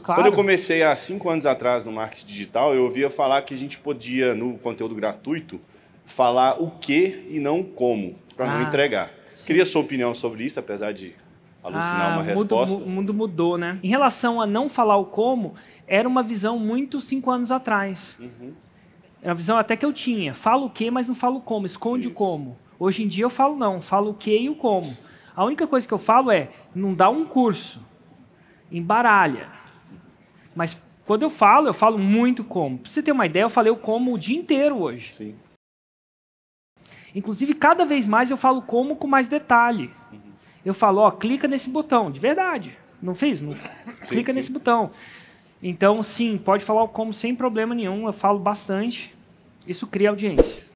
Claro. Quando eu comecei há cinco anos atrás no marketing digital, eu ouvia falar que a gente podia, no conteúdo gratuito, falar o que e não como, para ah, não entregar. Sim. Queria sua opinião sobre isso, apesar de alucinar ah, uma resposta. O mundo mudou, né? Em relação a não falar o como, era uma visão muito cinco anos atrás. Uhum. Era uma visão até que eu tinha. Falo o que, mas não falo como, esconde isso. o como. Hoje em dia eu falo não, falo o que e o como. A única coisa que eu falo é, não dá um curso, embaralha mas quando eu falo, eu falo muito como. Pra você ter uma ideia, eu falei o como o dia inteiro hoje. Sim. Inclusive, cada vez mais eu falo como com mais detalhe. Uhum. Eu falo, ó, clica nesse botão, de verdade. Não fez? Não. Sim, clica sim. nesse botão. Então, sim, pode falar o como sem problema nenhum. Eu falo bastante. Isso cria audiência.